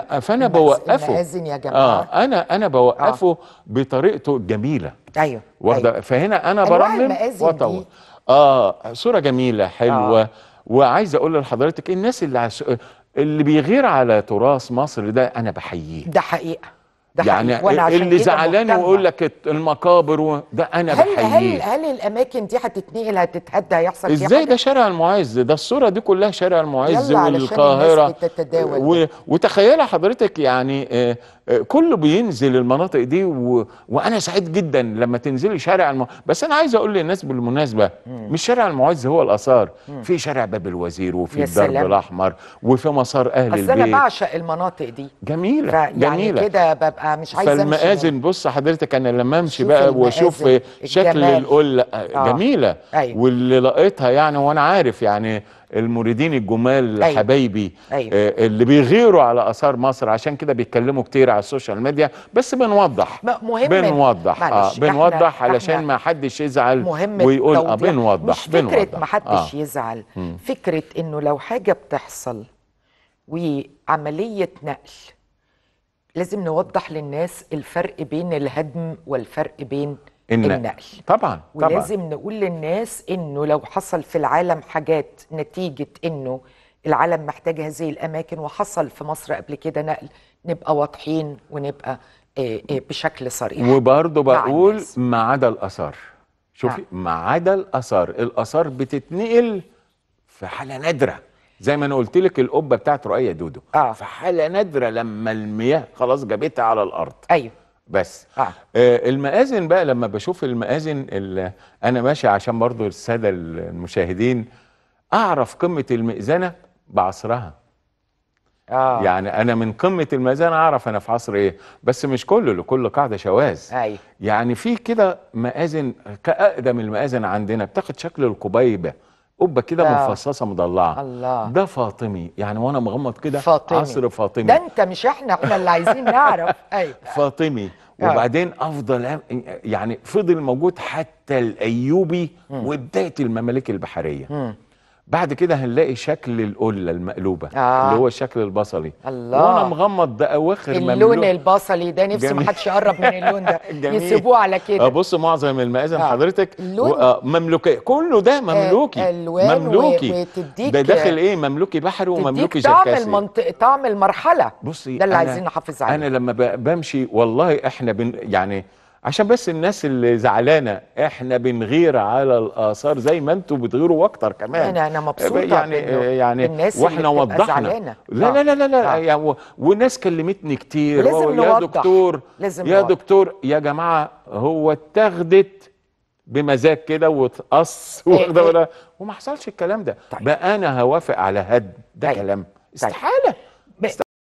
فانا فانا بوقفه يا جماعه اه انا انا بوقفه آه. بطريقته الجميله ايوه واخده أيوة. فهنا انا برمم واطول اه صوره جميله حلوه آه. وعايز اقول لحضرتك الناس اللي عش... اللي بيغير على تراث مصر ده انا بحييه ده حقيقه ده يعني إيه وأنا اللي زعلان ويقول لك المقابر و... ده انا بحييه هل هل الاماكن دي هتتنقل هتتهدى هيحصل فيها ازاي ده شارع المعز ده الصوره دي كلها شارع المعز والقاهره و... وتخيل حضرتك يعني آه،, آه كله بينزل المناطق دي و... وانا سعيد جدا لما تنزلي شارع الم... بس انا عايز اقول للناس بالمناسبه مم. مش شارع المعز هو الاثار في شارع باب الوزير وفي الدرب الاحمر وفي مسار اهل البيت انا بعشق المناطق دي جميله يعني جميله كده ببقى ببقى آه، مش عايزه فالمآذن بص حضرتك انا لما امشي بقى واشوف شكل القله آه. جميله أيوة. واللي لقيتها يعني وانا عارف يعني المريدين الجمال أيوة. حبايبي أيوة. آه اللي بيغيروا على اثار مصر عشان كده بيتكلموا كتير على السوشيال ميديا بس بنوضح مهم بنوضح اه بنوضح إحنا علشان إحنا ما حدش يزعل مهم ويقول اه بنوضح مش فكره ما حدش آه. يزعل م. فكره انه لو حاجه بتحصل وعمليه نقل لازم نوضح للناس الفرق بين الهدم والفرق بين النقل, النقل. طبعا ولازم طبعا. نقول للناس انه لو حصل في العالم حاجات نتيجه انه العالم محتاج هذه الاماكن وحصل في مصر قبل كده نقل نبقى واضحين ونبقى آه، آه، بشكل صريح وبرضه بقول ما عدا الاثار شوفي نعم. ما عدا الاثار الاثار بتتنقل في حاله نادره زي ما انا قلت لك القبه بتاعت رؤيه دودو آه. في حاله نادره لما المياه خلاص جابتها على الارض ايوه بس آه. آه المآذن بقى لما بشوف المآذن انا ماشي عشان برضو الساده المشاهدين اعرف قمه المئذنه بعصرها آه. يعني انا من قمه المئذنه اعرف انا في عصر ايه بس مش كله لكل قاعده شواذ أيوه. يعني في كده مآذن كأقدم المآذن عندنا بتاخد شكل القبيبه قبه كده مفصصه مضلعه الله ده فاطمي يعني وانا مغمض كده فاطمي عصر فاطمي ده انت مش احنا احنا اللي عايزين نعرف ايوه فاطمي آه. وبعدين افضل يعني فضل موجود حتى الايوبي وبدايه المماليك البحريه بعد كده هنلاقي شكل القله المقلوبه آه. اللي هو الشكل البصلي الله وانا مغمض ده اواخر اللون مملو... البصلي ده نفسي ما حدش يقرب من اللون ده يسيبوه على كده آه، بص معظم المآذن آه. حضرتك و... آه مملوكيه كله ده آه، مملوكي الوان مملوكي و... وتديك ده داخل ايه مملوكي بحري ومملوكي جركاسي طعم المنطق طعم المرحله بصي ده اللي أنا... عايزين نحافظ عليه انا لما بمشي والله احنا بن... يعني عشان بس الناس اللي زعلانه احنا بنغير على الاثار زي ما انتوا بتغيروا اكتر كمان انا انا مبسوطه يعني يعني الناس واحنا اللي وضحنا لا, لا لا لا لا آه. يعني وناس كلمتني كتير لازم يا دكتور لازم يا نوضح. دكتور يا جماعه هو اتخذت بمزاج كده وتقص إيه، إيه. واخده ولا وما حصلش الكلام ده طيب. بقى انا هوافق على هد ده طيب. كلام طيب. استحاله